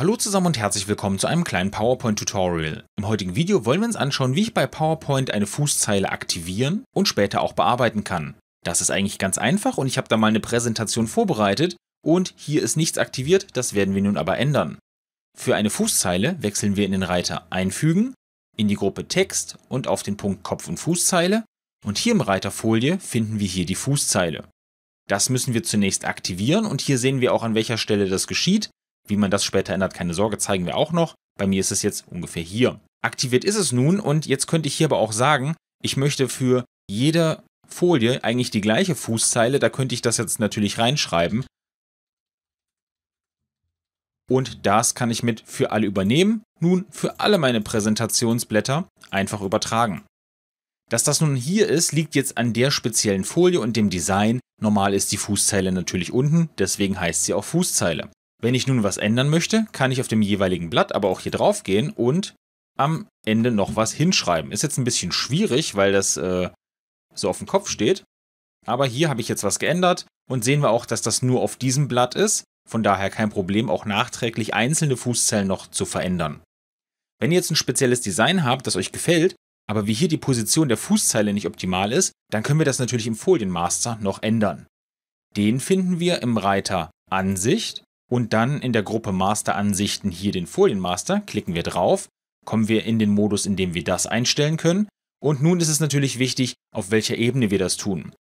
Hallo zusammen und herzlich willkommen zu einem kleinen PowerPoint-Tutorial. Im heutigen Video wollen wir uns anschauen, wie ich bei PowerPoint eine Fußzeile aktivieren und später auch bearbeiten kann. Das ist eigentlich ganz einfach und ich habe da mal eine Präsentation vorbereitet und hier ist nichts aktiviert, das werden wir nun aber ändern. Für eine Fußzeile wechseln wir in den Reiter Einfügen, in die Gruppe Text und auf den Punkt Kopf- und Fußzeile und hier im Reiter Folie finden wir hier die Fußzeile. Das müssen wir zunächst aktivieren und hier sehen wir auch an welcher Stelle das geschieht. Wie man das später ändert, keine Sorge, zeigen wir auch noch. Bei mir ist es jetzt ungefähr hier. Aktiviert ist es nun und jetzt könnte ich hier aber auch sagen, ich möchte für jede Folie eigentlich die gleiche Fußzeile, da könnte ich das jetzt natürlich reinschreiben. Und das kann ich mit für alle übernehmen, nun für alle meine Präsentationsblätter einfach übertragen. Dass das nun hier ist, liegt jetzt an der speziellen Folie und dem Design. Normal ist die Fußzeile natürlich unten, deswegen heißt sie auch Fußzeile. Wenn ich nun was ändern möchte, kann ich auf dem jeweiligen Blatt aber auch hier drauf gehen und am Ende noch was hinschreiben. Ist jetzt ein bisschen schwierig, weil das äh, so auf dem Kopf steht. Aber hier habe ich jetzt was geändert und sehen wir auch, dass das nur auf diesem Blatt ist. Von daher kein Problem, auch nachträglich einzelne Fußzellen noch zu verändern. Wenn ihr jetzt ein spezielles Design habt, das euch gefällt, aber wie hier die Position der Fußzeile nicht optimal ist, dann können wir das natürlich im Folienmaster noch ändern. Den finden wir im Reiter Ansicht und dann in der Gruppe Master Ansichten hier den Folienmaster, klicken wir drauf, kommen wir in den Modus, in dem wir das einstellen können. Und nun ist es natürlich wichtig, auf welcher Ebene wir das tun.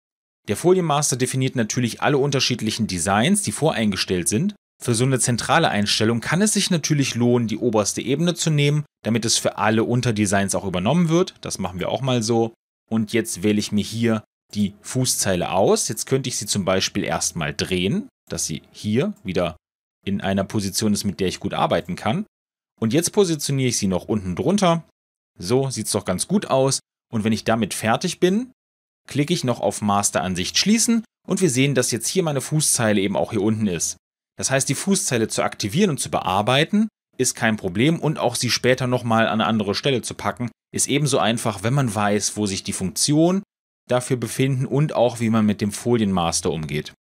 Der Folienmaster definiert natürlich alle unterschiedlichen Designs, die voreingestellt sind. Für so eine zentrale Einstellung kann es sich natürlich lohnen, die oberste Ebene zu nehmen, damit es für alle Unterdesigns auch übernommen wird. Das machen wir auch mal so. Und jetzt wähle ich mir hier die Fußzeile aus. Jetzt könnte ich sie zum Beispiel erstmal drehen, dass sie hier wieder in einer Position ist, mit der ich gut arbeiten kann. Und jetzt positioniere ich sie noch unten drunter. So sieht es doch ganz gut aus. Und wenn ich damit fertig bin, klicke ich noch auf Masteransicht schließen und wir sehen, dass jetzt hier meine Fußzeile eben auch hier unten ist. Das heißt, die Fußzeile zu aktivieren und zu bearbeiten ist kein Problem und auch sie später nochmal an eine andere Stelle zu packen ist ebenso einfach, wenn man weiß, wo sich die Funktion dafür befinden und auch wie man mit dem Folienmaster umgeht.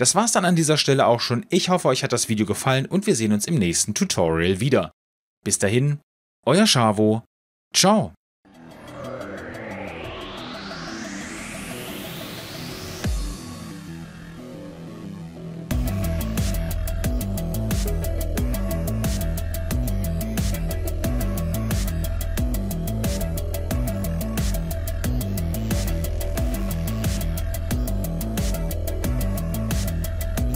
Das war's dann an dieser Stelle auch schon. Ich hoffe, euch hat das Video gefallen und wir sehen uns im nächsten Tutorial wieder. Bis dahin, euer Chavo. Ciao.